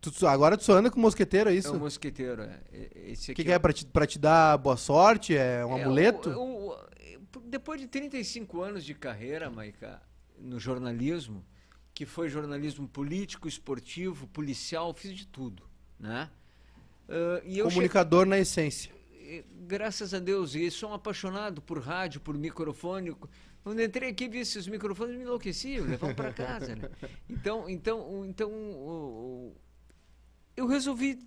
Tu, agora tu só anda com mosqueteiro, é isso? É um mosqueteiro, é. O que, que, é? é pra te, pra te dar boa sorte? É um é, amuleto? O, o, depois de 35 anos de carreira, Maica, no jornalismo, que foi jornalismo político, esportivo, policial, fiz de tudo, né? Uh, Comunicador cheguei... na essência. Graças a Deus, e sou um apaixonado por rádio, por microfone. Quando entrei aqui vi esses microfones, me enlouqueci, levavam para casa. Né? Então, então, então o, eu resolvi.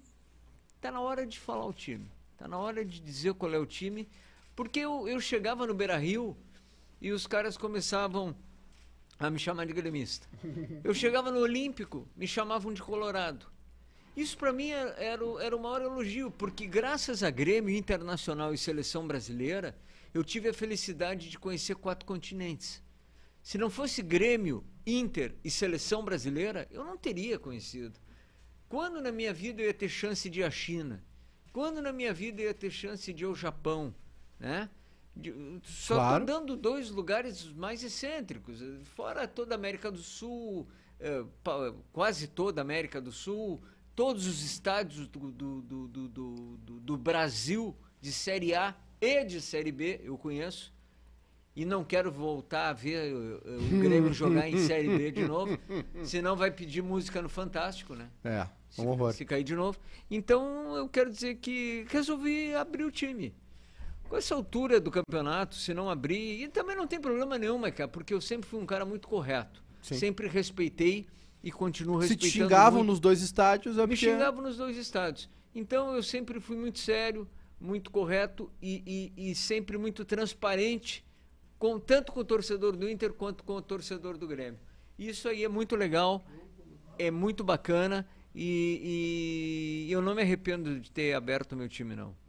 Tá na hora de falar o time. Tá na hora de dizer qual é o time. Porque eu, eu chegava no Beira Rio e os caras começavam a me chamar de gremista. Eu chegava no Olímpico, me chamavam de Colorado. Isso para mim era, era, o, era o maior elogio, porque graças a Grêmio Internacional e Seleção Brasileira, eu tive a felicidade de conhecer quatro continentes. Se não fosse Grêmio, Inter e Seleção Brasileira, eu não teria conhecido. Quando na minha vida eu ia ter chance de ir à China? Quando na minha vida eu ia ter chance de ir ao Japão? Né? Só claro. dando dois lugares mais excêntricos, fora toda a América do Sul, eh, quase toda a América do Sul, todos os estádios do, do, do, do, do Brasil de Série A e de Série B, eu conheço e não quero voltar a ver o, eh, eh, o Grêmio jogar em Série B de novo, senão vai pedir música no Fantástico, né? É, se, um horror. Se cair de novo. Então, eu quero dizer que resolvi abrir o time. Com essa altura do campeonato, se não abrir, e também não tem problema nenhum, cara, porque eu sempre fui um cara muito correto. Sim. Sempre respeitei e continuo respeitando. Se te xingavam muito. nos dois estádios, é Me porque... É- xingavam nos dois estádios. Então, eu sempre fui muito sério, muito correto e, e, e sempre muito transparente com, tanto com o torcedor do Inter quanto com o torcedor do Grêmio. Isso aí é muito legal, é muito bacana e, e eu não me arrependo de ter aberto meu time, não.